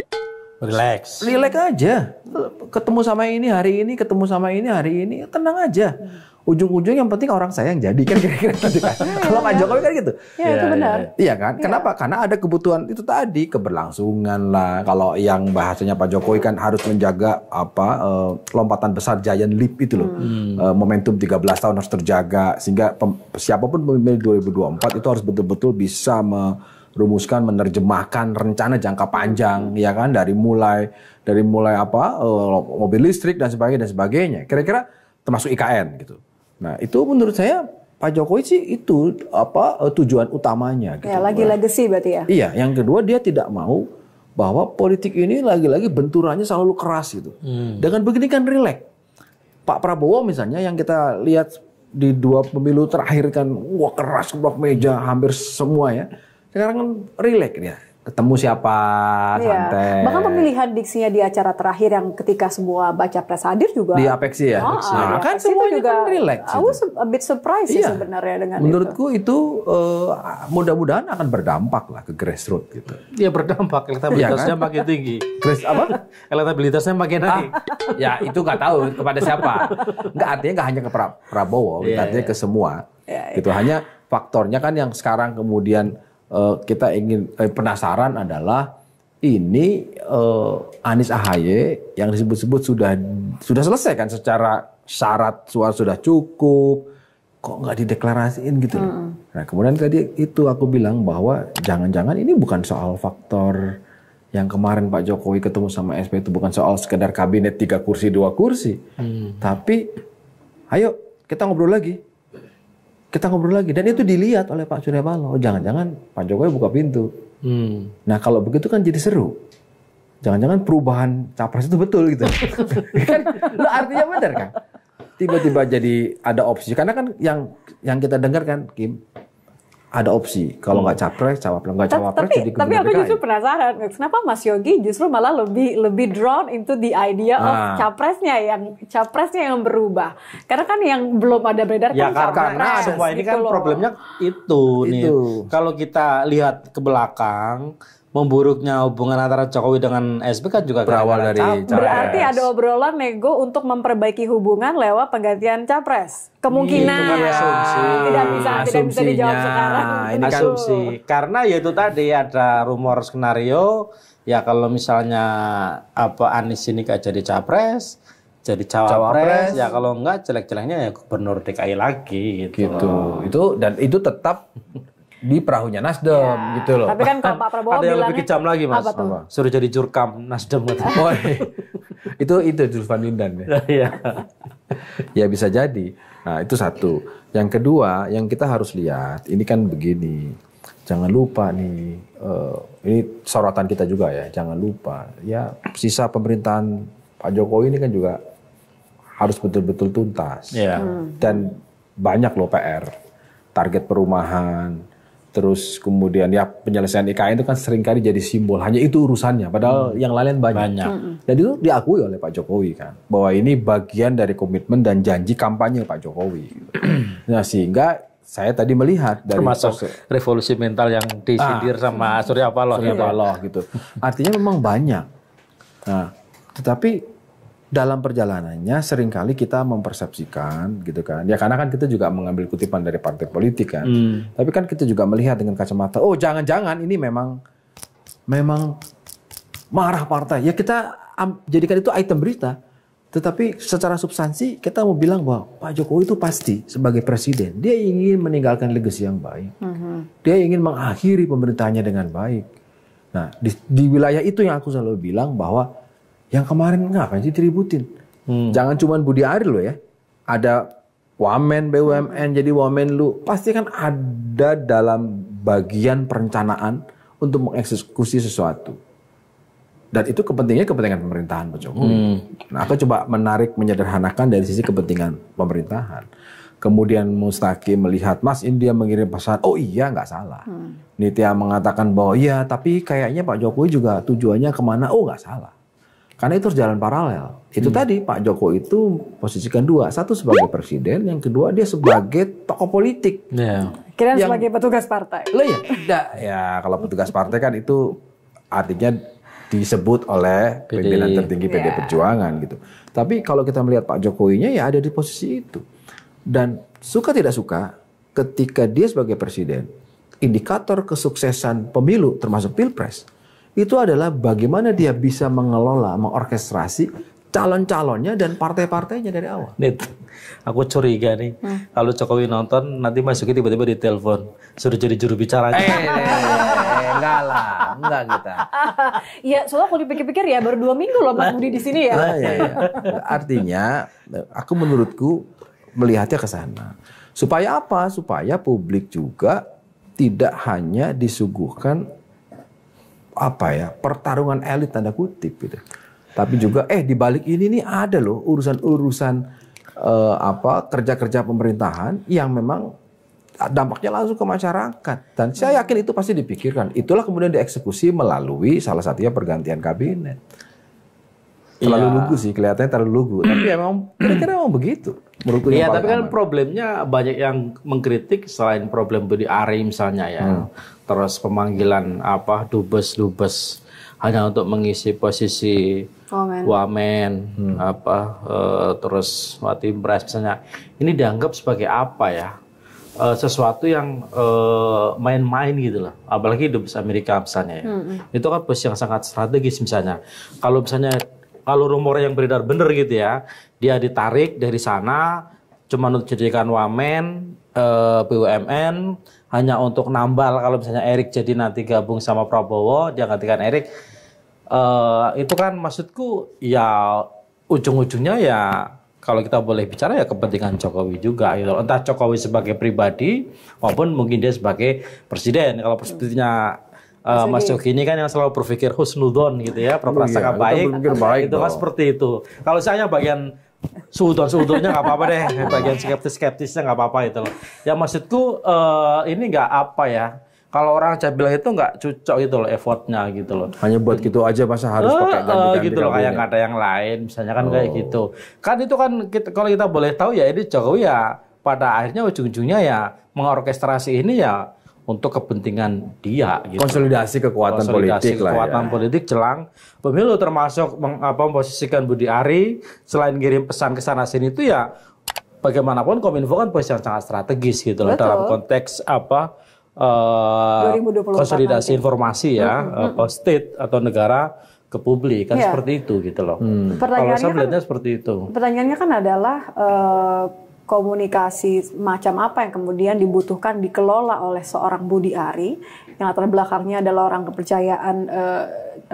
Relax. Relax aja. Ketemu sama ini hari ini, ketemu sama ini hari ini, tenang aja. Hmm ujung-ujung yang penting orang saya yang jadi kan kira-kira gitu kan. Ya, Kalau Pak Jokowi kan gitu. Iya, ya, itu iya, benar. Iya, iya kan? Ya. Kenapa? Karena ada kebutuhan itu tadi keberlangsungan lah. Kalau yang bahasanya Pak Jokowi kan harus menjaga apa uh, lompatan besar giant leap itu loh. Hmm. Uh, momentum 13 tahun harus terjaga sehingga pem, siapapun pemimpin 2024 itu harus betul-betul bisa me, rumuskan menerjemahkan rencana jangka panjang ya kan dari mulai dari mulai apa eh, mobil listrik dan sebagainya dan sebagainya kira-kira termasuk IKN gitu Nah, itu menurut saya Pak Jokowi sih itu apa eh, tujuan utamanya gitu. Ya, lagi legacy berarti ya. Iya, yang kedua dia tidak mau bahwa politik ini lagi-lagi benturannya selalu keras gitu. Hmm. Dengan begini kan rileks. Pak Prabowo misalnya yang kita lihat di dua pemilu terakhir kan wah keras blok meja hampir semua ya. Sekarang kan rileks ya ketemu siapa iya. santai. Bahkan pemilihan diksinya di acara terakhir yang ketika semua baca pres hadir juga di Apeksi ya. Ah, Apeksi. Nah, kan Apeksi juga, kan relax. Aku gitu. a bit surprise iya. sih sebenarnya dengan Menurutku itu, itu uh, eh, mudah-mudahan akan berdampak lah ke grassroots gitu. Iya berdampak elektabilitasnya iya kan? makin tinggi. Grass apa? elektabilitasnya makin ah, naik. Ah, ya itu nggak tahu kepada siapa. Nggak artinya nggak hanya ke Prabowo, yeah, artinya yeah. ke semua. Yeah, gitu yeah. hanya faktornya kan yang sekarang kemudian uh, kita ingin eh, penasaran adalah ini uh, Anies Ahaye yang disebut-sebut sudah sudah selesai kan secara syarat suara sudah cukup kok nggak dideklarasiin gitu loh. Ya? Hmm. Nah kemudian tadi itu aku bilang bahwa jangan-jangan ini bukan soal faktor yang kemarin Pak Jokowi ketemu sama SP itu bukan soal sekedar kabinet tiga kursi dua kursi, mm. tapi ayo kita ngobrol lagi kita ngobrol lagi dan itu dilihat oleh Pak Surya Paloh. Oh, jangan-jangan Pak Jokowi buka pintu. Hmm. Nah kalau begitu kan jadi seru. Jangan-jangan perubahan capres itu betul gitu. kan lo artinya benar kan? Tiba-tiba jadi ada opsi. Karena kan yang yang kita dengar kan Kim ada opsi kalau nggak capres cawapres nggak cawapres tapi jadi tapi aku justru penasaran kenapa Mas Yogi justru malah lebih lebih drawn into the idea nah. of ah. capresnya yang capresnya yang berubah karena kan yang belum ada beredar ya, kan karena semua ini kan gitu kan loh. problemnya itu, itu nih kalau kita lihat ke belakang memburuknya hubungan antara Jokowi dengan SB kan juga berawal dari capres. Berarti ada obrolan nego untuk memperbaiki hubungan lewat penggantian capres. Kemungkinan ya, asumsi. tidak bisa Asumsinya. tidak bisa dijawab sekarang. Ini kan asumsi. Karena ya itu tadi ada rumor skenario ya kalau misalnya apa Anies ini gak jadi capres jadi cawapres, ya cawapres ya kalau enggak jelek-jeleknya ya gubernur DKI lagi gitu. gitu. Itu dan itu tetap di perahunya Nasdem ya. gitu loh. Tapi kan kalau Pak Prabowo ada yang lebih kecam lagi mas, apa tuh? suruh jadi jurkam Nasdem gitu. oh, itu itu Zulfan Lindan ya. ya. ya bisa jadi. Nah itu satu. Yang kedua yang kita harus lihat ini kan begini. Jangan lupa nih, eh, ini sorotan kita juga ya. Jangan lupa ya sisa pemerintahan Pak Jokowi ini kan juga harus betul-betul tuntas. Ya. Dan banyak loh PR, target perumahan, terus kemudian ya penyelesaian IKN itu kan seringkali jadi simbol hanya itu urusannya padahal hmm. yang lain banyak, banyak. Hmm. dan itu diakui oleh Pak Jokowi kan bahwa ini bagian dari komitmen dan janji kampanye Pak Jokowi nah sehingga saya tadi melihat dari termasuk revolusi mental yang disindir ah, sama Surya Paloh Surya gitu ya. Paloh gitu artinya memang banyak nah tetapi dalam perjalanannya seringkali kita mempersepsikan gitu kan ya karena kan kita juga mengambil kutipan dari partai politik kan hmm. tapi kan kita juga melihat dengan kacamata oh jangan-jangan ini memang memang marah partai ya kita jadikan itu item berita tetapi secara substansi kita mau bilang bahwa Pak Jokowi itu pasti sebagai presiden dia ingin meninggalkan legacy yang baik hmm. dia ingin mengakhiri pemerintahnya dengan baik nah di, di wilayah itu yang aku selalu bilang bahwa yang kemarin ngapain sih diributin? Hmm. Jangan cuma Budi Ari lo ya. Ada Wamen BUMN jadi Wamen lu pasti kan ada dalam bagian perencanaan untuk mengeksekusi sesuatu. Dan itu kepentingannya kepentingan pemerintahan Pak Jokowi. Hmm. Nah, aku coba menarik menyederhanakan dari sisi kepentingan pemerintahan. Kemudian Mustaki melihat Mas India mengirim pesan, oh iya nggak salah. Hmm. Nitya mengatakan bahwa iya tapi kayaknya Pak Jokowi juga tujuannya kemana, oh nggak salah. Karena itu harus jalan paralel. Itu hmm. tadi Pak Joko itu posisikan dua, satu sebagai presiden, yang kedua dia sebagai tokoh politik. Yeah. Kira yang, sebagai petugas partai. Lo ya, tidak. Ya kalau petugas partai kan itu artinya disebut oleh pimpinan tertinggi yeah. PD iya. Perjuangan gitu. Tapi kalau kita melihat Pak Jokowinya ya ada di posisi itu. Dan suka tidak suka ketika dia sebagai presiden, indikator kesuksesan pemilu termasuk Pilpres itu adalah bagaimana dia bisa mengelola, mengorkestrasi calon-calonnya dan partai-partainya dari awal. Nit, aku curiga nih, hmm. kalau Jokowi nonton nanti masuknya tiba-tiba ditelepon suruh jadi juru bicara. Eh, eh, eh, eh, enggak lah, enggak kita. ya, soalnya kalau dipikir-pikir ya baru dua minggu loh Mas Budi di sini ya. Nah, ya, ya. Artinya, aku menurutku melihatnya ke sana. Supaya apa? Supaya publik juga tidak hanya disuguhkan apa ya pertarungan elit tanda kutip gitu. Tapi juga eh di balik ini nih ada loh urusan-urusan eh, apa kerja-kerja pemerintahan yang memang dampaknya langsung ke masyarakat dan saya yakin itu pasti dipikirkan. Itulah kemudian dieksekusi melalui salah satunya pergantian kabinet terlalu yeah. lugu sih kelihatannya terlalu lugu hmm. tapi emang kira-kira emang begitu menurutku iya tapi kan aman. problemnya banyak yang mengkritik selain problem di Ari misalnya ya hmm. terus pemanggilan apa dubes dubes hanya untuk mengisi posisi wamen, wamen hmm. apa uh, terus wati impres misalnya ini dianggap sebagai apa ya uh, sesuatu yang uh, main-main gitu loh. Apalagi dubes Amerika misalnya ya. Hmm, -hmm. Itu kan posisi yang sangat strategis misalnya. Kalau misalnya kalau rumor yang beredar bener gitu ya, dia ditarik dari sana cuma untuk jadikan wamen eh, BUMN hanya untuk nambal kalau misalnya Erik jadi nanti gabung sama Prabowo dia gantikan Erik eh, itu kan maksudku ya ujung-ujungnya ya kalau kita boleh bicara ya kepentingan Jokowi juga gitu. Entah Jokowi sebagai pribadi maupun mungkin dia sebagai presiden. Kalau posisinya. Uh, Mas Yogi ini kan yang selalu berpikir husnudon gitu ya, berprasangka iya, baik, baik itu kan seperti itu. Kalau saya bagian suudon suudonnya nggak apa-apa deh, bagian skeptis skeptisnya nggak apa-apa itu loh. Ya maksudku uh, ini nggak apa ya. Kalau orang bilang itu nggak cocok gitu loh effortnya gitu loh. Hanya buat gitu aja masa harus pakai eh, ganti ganti gitu loh kayak ada yang lain misalnya kan oh. kayak gitu. Kan itu kan kita, kalau kita boleh tahu ya ini Jokowi ya pada akhirnya ujung-ujungnya ya mengorkestrasi ini ya untuk kepentingan dia. Gitu. Konsolidasi kekuatan Konsolidasi politik ya. kekuatan ya. politik jelang pemilu termasuk meng, apa, memposisikan Budi Ari selain ngirim pesan ke sana sini itu ya bagaimanapun Kominfo kan posisi yang sangat strategis gitu loh dalam konteks apa uh, konsolidasi nanti. informasi ya mm -hmm. uh, eh, hmm. state atau negara ke publik kan yeah. seperti itu gitu loh. Hmm. Kalau saya kan melihatnya kan, seperti itu. Pertanyaannya kan adalah uh, komunikasi macam apa yang kemudian dibutuhkan dikelola oleh seorang Budi Ari yang latar belakangnya adalah orang kepercayaan eh,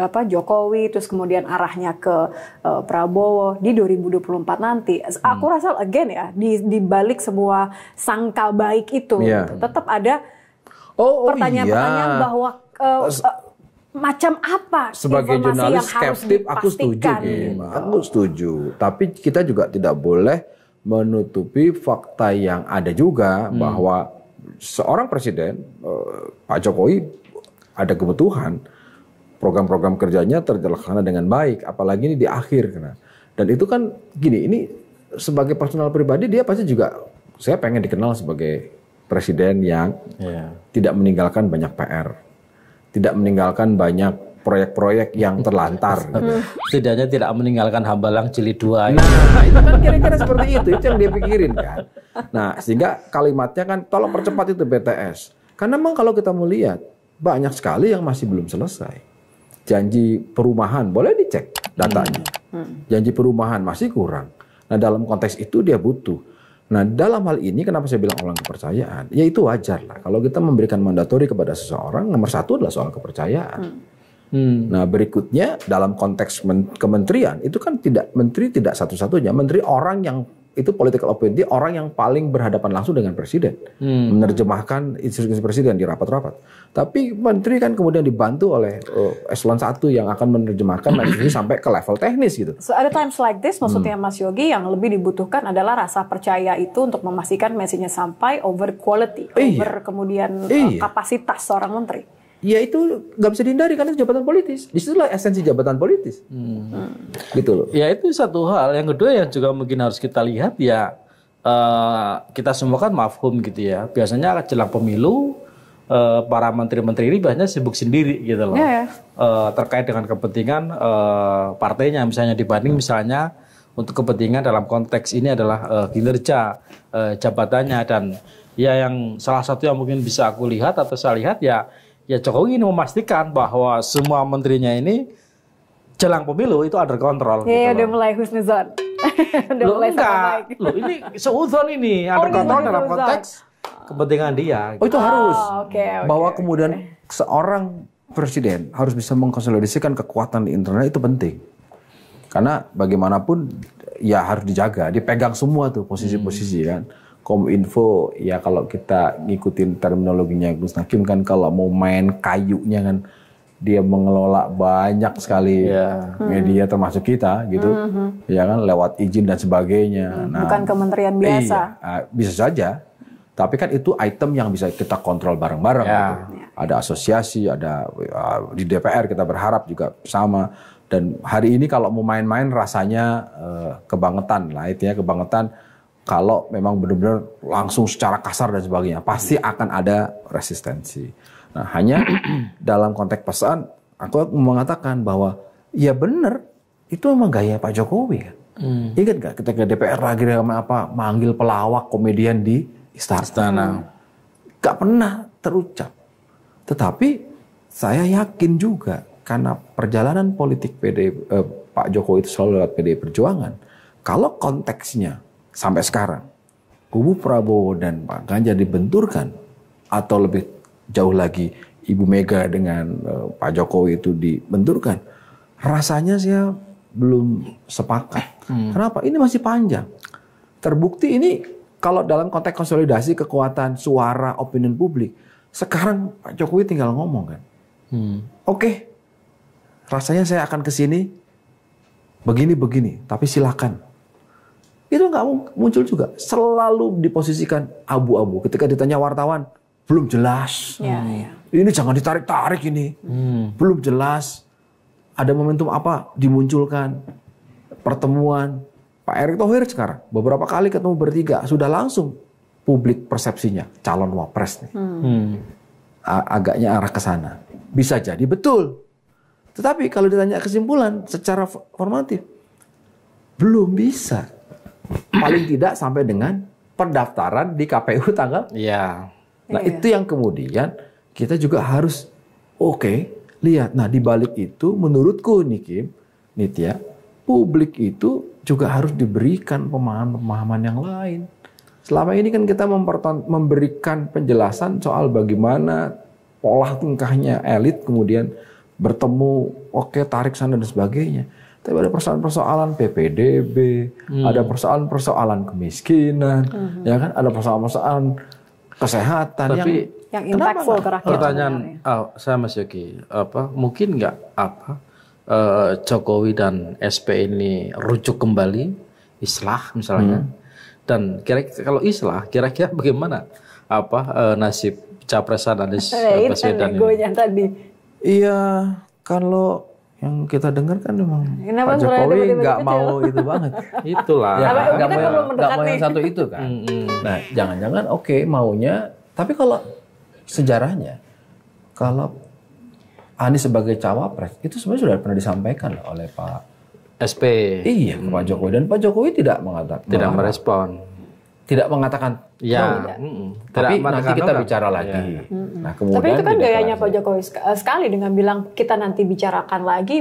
apa Jokowi terus kemudian arahnya ke eh, Prabowo di 2024 nanti hmm. aku rasa again ya di di balik semua sangka baik itu yeah. Gitu. tetap ada oh, oh iya. bahwa eh, uh, macam apa sebagai jurnalis harus aku setuju iya, gitu. aku setuju tapi kita juga tidak boleh menutupi fakta yang ada juga hmm. bahwa seorang presiden eh, Pak Jokowi ada kebutuhan program-program kerjanya terjelaskan dengan baik apalagi ini di akhir karena dan itu kan gini ini sebagai personal pribadi dia pasti juga saya pengen dikenal sebagai presiden yang yeah. tidak meninggalkan banyak PR tidak meninggalkan banyak proyek-proyek yang terlantar. Setidaknya tidak meninggalkan hambalang cili dua. Nah, itu kan kira-kira seperti itu, itu yang dia pikirin kan. Nah, sehingga kalimatnya kan tolong percepat itu BTS. Karena memang kalau kita mau lihat, banyak sekali yang masih belum selesai. Janji perumahan, boleh dicek datanya. Hmm. Hmm. Janji perumahan masih kurang. Nah, dalam konteks itu dia butuh Nah, dalam hal ini kenapa saya bilang ulang kepercayaan? Ya itu wajar lah. Kalau kita memberikan mandatori kepada seseorang, nomor satu adalah soal kepercayaan. Hmm. Hmm. Nah berikutnya dalam konteks men kementerian itu kan tidak menteri tidak satu-satunya menteri orang yang itu political appointee orang yang paling berhadapan langsung dengan presiden hmm. menerjemahkan instruksi presiden di rapat-rapat. Tapi menteri kan kemudian dibantu oleh uh, eselon satu yang akan menerjemahkan ini sampai ke level teknis gitu. So ada times like this maksudnya hmm. Mas Yogi yang lebih dibutuhkan adalah rasa percaya itu untuk memastikan mesinnya sampai over quality, eh, over kemudian eh, iya. kapasitas seorang menteri ya itu nggak bisa dihindari karena itu jabatan politis. Disitulah esensi jabatan politis. Hmm. Gitu loh. Ya itu satu hal. Yang kedua yang juga mungkin harus kita lihat ya uh, kita semua kan mafhum gitu ya. Biasanya jelang pemilu uh, para menteri-menteri ini biasanya sibuk sendiri gitu loh. Yeah. Ya, ya. Uh, terkait dengan kepentingan uh, partainya misalnya dibanding misalnya untuk kepentingan dalam konteks ini adalah uh, kinerja uh, jabatannya dan ya yang salah satu yang mungkin bisa aku lihat atau saya lihat ya ya Jokowi ini memastikan bahwa semua menterinya ini jelang pemilu itu under control. Iya, gitu iya, udah mulai husnuzon. udah Loh, mulai enggak. Loh, ini seuzon ini oh, under oh, control dalam konteks kepentingan dia. Gitu. Oh, itu harus. Oh, okay, okay, Bahwa kemudian seorang presiden harus bisa mengkonsolidasikan kekuatan di internal itu penting. Karena bagaimanapun ya harus dijaga, dipegang semua tuh posisi-posisi hmm. kan kominfo ya kalau kita ngikutin terminologinya Gus Nakim kan kalau mau main kayunya kan dia mengelola banyak sekali yeah. media termasuk kita gitu -hmm. ya kan lewat izin dan sebagainya mm-hmm. nah, bukan kementerian biasa iya, ah, bisa saja tapi kan itu item yang bisa kita kontrol bareng-bareng. yeah. Gitu. Ada asosiasi, ada ah, di DPR kita berharap juga sama. Dan hari ini kalau mau main-main rasanya uh, kebangetan lah, ya kebangetan kalau memang benar-benar langsung secara kasar dan sebagainya pasti iya. akan ada resistensi. Nah, hanya dalam konteks pesan aku mengatakan bahwa ya benar itu memang gaya Pak Jokowi kan. Hmm. Ingat gak ketika DPR lagi sama apa manggil pelawak komedian di istana. istana. Gak pernah terucap. Tetapi saya yakin juga karena perjalanan politik PD eh, Pak Jokowi itu selalu lewat PDI Perjuangan. Kalau konteksnya sampai sekarang kubu Prabowo dan Pak Ganjar dibenturkan atau lebih jauh lagi Ibu Mega dengan uh, Pak Jokowi itu dibenturkan rasanya saya belum sepakat. Hmm. Kenapa? Ini masih panjang. Terbukti ini kalau dalam konteks konsolidasi kekuatan suara opini publik sekarang Pak Jokowi tinggal ngomong kan. Hmm. Oke. Okay, rasanya saya akan kesini begini-begini, tapi silakan itu nggak muncul juga. Selalu diposisikan abu-abu. Ketika ditanya wartawan, belum jelas. Ya, hmm. ya, Ini jangan ditarik-tarik ini. Hmm. Belum jelas. Ada momentum apa dimunculkan. Pertemuan. Pak Erick Thohir sekarang beberapa kali ketemu bertiga sudah langsung publik persepsinya calon wapres nih hmm. agaknya arah ke sana bisa jadi betul tetapi kalau ditanya kesimpulan secara formatif belum bisa paling tidak sampai dengan pendaftaran di KPU tanggal. Iya. Nah, iya. itu yang kemudian kita juga harus oke, okay, lihat. Nah, di balik itu menurutku nih Kim, Nitya, publik itu juga harus diberikan pemahaman-pemahaman yang lain. Selama ini kan kita memberikan penjelasan soal bagaimana pola tingkahnya elit kemudian bertemu, oke okay, tarik sana dan sebagainya. Tapi ada persoalan-persoalan PPDB, hmm. ada persoalan-persoalan kemiskinan, hmm. ya kan? Ada persoalan-persoalan kesehatan. Tapi yang, yang impactful ke rakyat. Pertanyaan oh, saya Mas Yogi, apa mungkin nggak apa uh, Jokowi dan SP ini rujuk kembali islah misalnya? Hmm. Dan kira-kira kalau islah, kira-kira bagaimana apa uh, nasib capresan Anies kan Baswedan ini? Iya, kalau yang kita dengar kan memang Kenapa Pak Jokowi nggak mau itu banget. Itulah. Ya, nggak mau, yang, gak mau yang satu itu kan. nah, jangan-jangan oke okay, maunya, tapi kalau sejarahnya, kalau Anies sebagai cawapres itu sebenarnya sudah pernah disampaikan oleh Pak SP. Iya, hmm. Pak Jokowi dan Pak Jokowi tidak mengatakan. Tidak merespon tidak mengatakan ya no. mm tapi nanti kita no, bicara kan? lagi ya. nah kemudian tapi itu kan gitu gayanya kan. Pak Jokowi eh, sekali dengan bilang kita nanti bicarakan lagi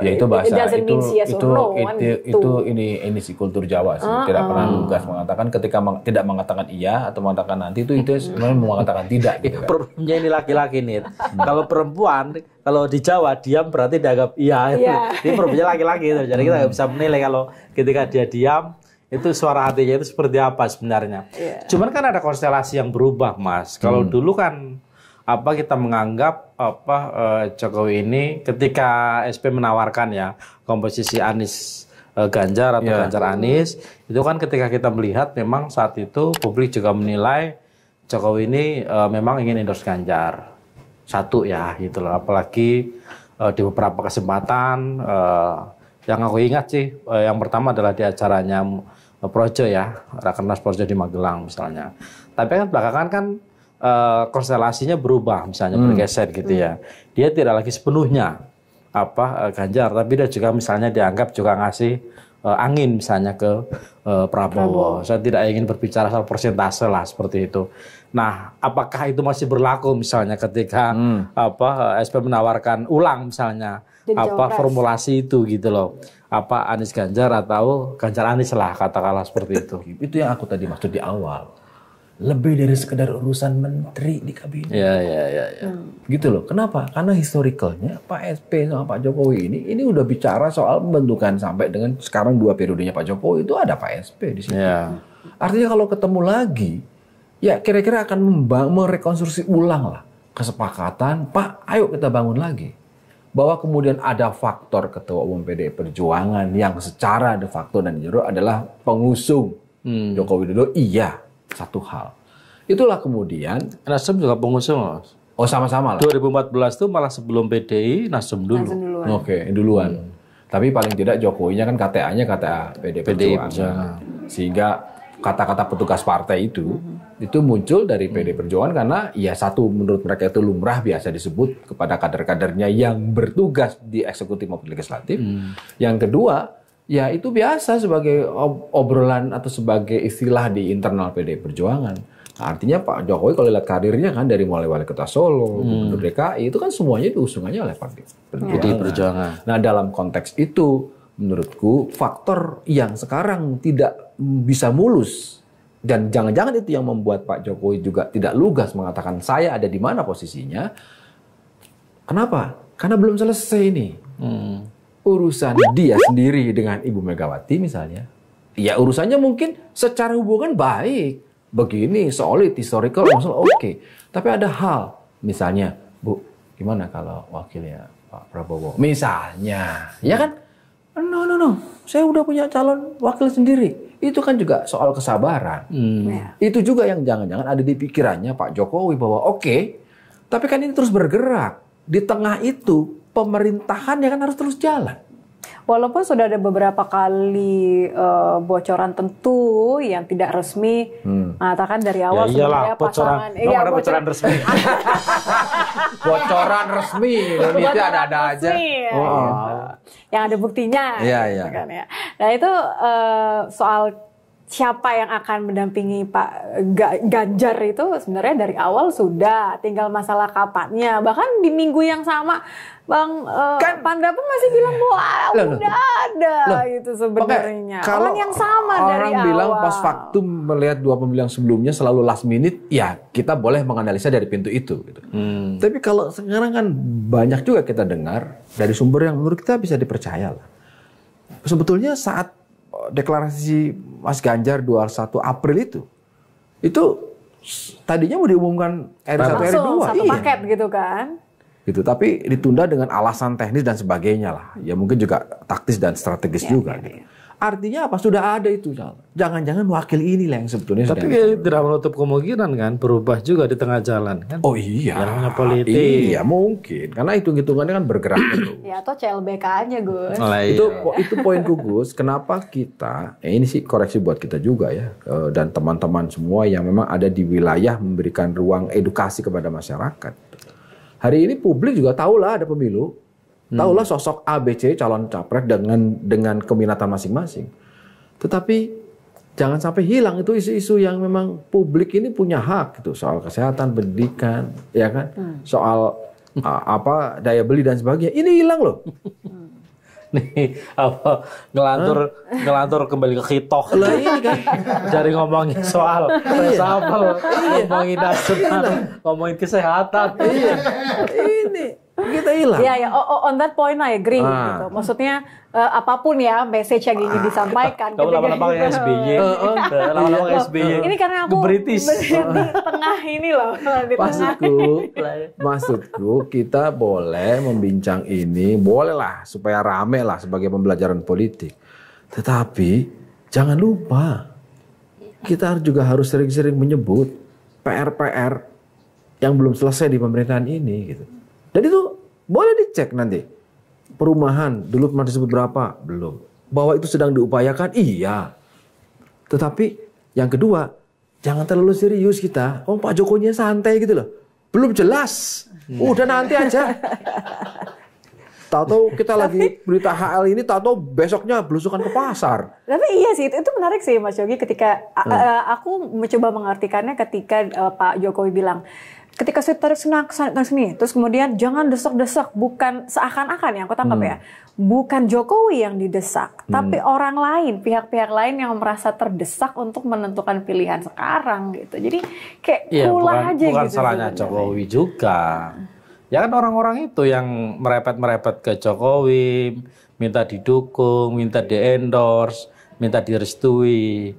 ya itu bahasa it itu yes itu, no, itu, itu itu ini ini si kultur Jawa sih uh-uh. tidak ah. pernah lugas mengatakan ketika meng, tidak mengatakan iya atau mengatakan nanti itu itu sebenarnya mengatakan tidak gitu kan. problemnya ini laki-laki nih hmm. kalau perempuan kalau di Jawa diam berarti dianggap iya yeah. ini problemnya laki-laki jadi kita nggak bisa menilai kalau ketika dia diam itu suara hatinya itu seperti apa sebenarnya. Yeah. Cuman kan ada konstelasi yang berubah, Mas. Kalau hmm. dulu kan apa kita menganggap apa uh, Jokowi ini ketika SP menawarkan ya komposisi Anies uh, Ganjar atau yeah. Ganjar Anies itu kan ketika kita melihat memang saat itu publik juga menilai Jokowi ini uh, memang ingin endorse Ganjar satu ya gitu loh apalagi uh, di beberapa kesempatan uh, yang aku ingat sih uh, yang pertama adalah di acaranya projo ya, rakernas projo di Magelang misalnya. Tapi kan belakangan kan e, konstelasinya berubah misalnya hmm. bergeser gitu ya. Dia tidak lagi sepenuhnya apa e, Ganjar, tapi dia juga misalnya dianggap juga ngasih e, angin misalnya ke e, Prabowo. Prabowo. Saya tidak ingin berbicara soal persentase lah seperti itu. Nah, apakah itu masih berlaku misalnya ketika hmm. apa SP menawarkan ulang misalnya apa formulasi itu gitu loh. Apa Anies Ganjar atau Ganjar Anies lah katakanlah seperti itu. Itu yang aku tadi maksud di awal. Lebih dari sekedar urusan menteri di kabinet. Ya, ya, ya, ya. Hmm. Gitu loh. Kenapa? Karena historicalnya Pak SP sama Pak Jokowi ini ini udah bicara soal pembentukan sampai dengan sekarang dua periodenya Pak Jokowi itu ada Pak SP di sini Ya. Artinya kalau ketemu lagi ya kira-kira akan merekonstruksi ulang lah kesepakatan, Pak, ayo kita bangun lagi bahwa kemudian ada faktor ketua umum PDI Perjuangan yang secara de facto dan jero adalah pengusung hmm. Joko Widodo iya satu hal itulah kemudian Nasdem juga pengusung oh sama-sama lah 2014 itu malah sebelum PDI Nasdem dulu oke okay, duluan hmm. tapi paling tidak Jokowinya kan KTA-nya KTA PDI Perjuangan. sehingga kata-kata petugas partai itu mm-hmm. itu muncul dari PD mm-hmm. Perjuangan karena ya satu menurut mereka itu lumrah biasa disebut kepada kader-kadernya yang bertugas di eksekutif maupun legislatif. Mm. Yang kedua, ya itu biasa sebagai obrolan atau sebagai istilah di internal PD Perjuangan. Nah, artinya Pak Jokowi kalau lihat karirnya kan dari mulai wali kota Solo, hmm. gubernur DKI itu kan semuanya diusungannya oleh Partai Perjuangan. Pdi Perjuangan. Nah dalam konteks itu menurutku faktor yang sekarang tidak bisa mulus. Dan jangan-jangan itu yang membuat Pak Jokowi juga tidak lugas mengatakan saya ada di mana posisinya. Kenapa? Karena belum selesai ini. Hmm. Urusan dia sendiri dengan Ibu Megawati misalnya. Ya urusannya mungkin secara hubungan baik. Begini, solid, historical, langsung oke. Okay. Tapi ada hal, misalnya, Bu, gimana kalau wakilnya Pak Prabowo? Misalnya, ya kan? No, no, no. Saya udah punya calon wakil sendiri itu kan juga soal kesabaran. Hmm. Iya. Itu juga yang jangan-jangan ada di pikirannya Pak Jokowi bahwa oke, okay, tapi kan ini terus bergerak. Di tengah itu pemerintahan ya kan harus terus jalan. Walaupun sudah ada beberapa kali uh, bocoran tentu yang tidak resmi hmm. mengatakan dari awal ya, iyalah, bocoran, eh, ya, bocoran, bocoran resmi. bocoran resmi itu ada-ada aja. Ya. oh. ya. Yang ada buktinya. Iya, gitu iya. ya. kan, ya. Nah, itu uh, soal siapa yang akan mendampingi Pak Ganjar itu sebenarnya dari awal sudah tinggal masalah kapannya bahkan di minggu yang sama Bang uh, kan, Panda pun masih bilang bahwa ah, loh, udah loh, ada loh, itu sebenarnya. Kalau orang yang sama orang dari awal. bilang pas waktu melihat dua pemilihan sebelumnya selalu last minute, ya kita boleh menganalisa dari pintu itu. Gitu. Hmm. Tapi kalau sekarang kan banyak juga kita dengar dari sumber yang menurut kita bisa dipercaya lah. Sebetulnya saat eh, deklarasi Mas Ganjar 21 April itu, itu tadinya mau diumumkan R1 R2. Satu iya. paket gitu kan? gitu tapi ditunda dengan alasan teknis dan sebagainya lah ya mungkin juga taktis dan strategis ya, juga ya, gitu ya. artinya apa sudah ada itu jangan-jangan wakil ini lah yang sebetulnya tapi ya, tidak menutup kemungkinan kan berubah juga di tengah jalan kan oh iya namanya politik iya mungkin karena hitung hitungannya kan bergerak terus ya atau CLBK aja Gus oh, iya. itu itu poin Gus kenapa kita ya ini sih koreksi buat kita juga ya eh, dan teman-teman semua yang memang ada di wilayah memberikan ruang edukasi kepada masyarakat Hari ini publik juga tahulah ada pemilu, hmm. tahulah sosok ABC calon capres dengan dengan keminatan masing-masing. Tetapi jangan sampai hilang itu isu-isu yang memang publik ini punya hak gitu soal kesehatan, pendidikan, ya kan, hmm. soal uh, apa daya beli dan sebagainya. Ini hilang loh. Hmm nih apa ngelantur huh? ngelantur kembali ke hitoh lah ini iya kan dari ngomongin soal resapel iya. iya. ngomongin nasional ngomongin kesehatan ini kita hilang ya ya on that point I agree ah. gitu maksudnya uh, apapun ya message yang ingin ah. disampaikan. Kamu lama-lama gitu. Eh, eh. SBY, lama-lama SBY. Ini karena aku British. di tengah ini loh, di maksudku, maksudku kita boleh membincang ini, bolehlah supaya rame lah sebagai pembelajaran politik. Tetapi jangan lupa kita juga harus sering-sering menyebut PR-PR yang belum selesai di pemerintahan ini gitu. Dan itu boleh dicek nanti perumahan dulu pernah disebut berapa? Belum. Bahwa itu sedang diupayakan? Iya. Tetapi yang kedua, jangan terlalu serius kita. Oh Pak Jokowinya santai gitu loh. Belum jelas. Hmm. Oh, udah nanti aja. tahu kita lagi berita HL ini, tahu besoknya belusukan ke pasar. Tapi iya sih, itu, menarik sih Mas Yogi ketika hmm. aku mencoba mengartikannya ketika e, Pak Jokowi bilang, ketika saya tarik sana, tarik sini, terus kemudian jangan desak-desak, bukan seakan-akan yang aku tangkap hmm. ya, bukan Jokowi yang didesak, hmm. tapi orang lain, pihak-pihak lain yang merasa terdesak untuk menentukan pilihan sekarang gitu. Jadi kayak ya, bukan, aja bukan gitu. salahnya Jokowi juga. Ya kan orang-orang itu yang merepet-merepet ke Jokowi, minta didukung, minta diendorse, minta direstui.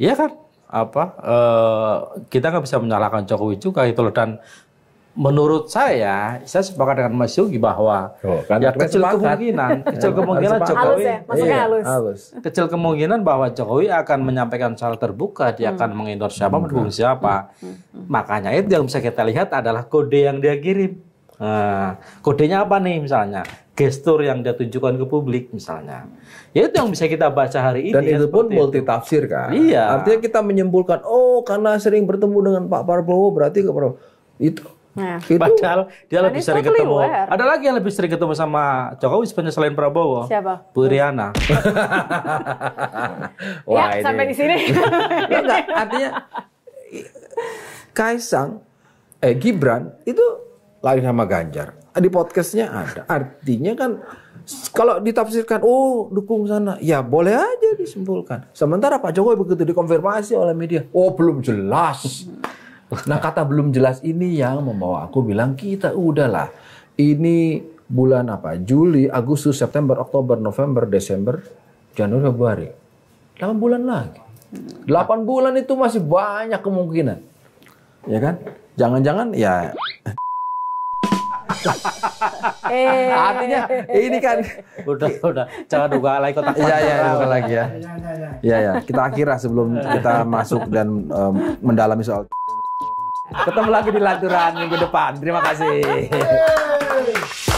Ya kan apa uh, kita nggak bisa menyalahkan Jokowi juga itu loh dan menurut saya saya sepakat dengan Mas Yogi bahwa oh, kan ya kecil sepakat. kemungkinan kecil kemungkinan Jokowi ya, iya, halus. kecil kemungkinan bahwa Jokowi akan menyampaikan secara terbuka dia hmm. akan mengendorse siapa hmm. mendukung siapa hmm. hmm. hmm. makanya itu yang bisa kita lihat adalah kode yang dia kirim nah, kodenya apa nih misalnya gestur yang dia tunjukkan ke publik misalnya. Ya itu yang bisa kita baca hari ini. Dan ya, itu pun pun multitafsir kan. Iya. Artinya kita menyimpulkan, oh karena sering bertemu dengan Pak Prabowo berarti ke Prabowo itu. Nah, itu. Padahal dia dan lebih sering ketemu. Liwer. Ada lagi yang lebih sering ketemu sama Jokowi sebenarnya selain Prabowo. Siapa? Bu Riana. Ya, Wah, ya, ini. sampai di sini. ya, enggak, artinya Kaisang, eh Gibran itu lain sama Ganjar di podcastnya ada. Artinya kan kalau ditafsirkan, oh dukung sana, ya boleh aja disimpulkan. Sementara Pak Jokowi begitu dikonfirmasi oleh media, oh belum jelas. Nah kata belum jelas ini yang membawa aku bilang kita udahlah. Ini bulan apa? Juli, Agustus, September, Oktober, November, Desember, Januari, Februari. 8 bulan lagi. 8 bulan itu masih banyak kemungkinan. Ya kan? Jangan-jangan ya eh. Artinya eh, ini kan udah udah jangan duga lagi kotak. Iya iya lagi ya. Iya ya, kita akhirah sebelum kita masuk dan um, mendalami soal Ketemu lagi di Lanturan minggu depan. Terima kasih.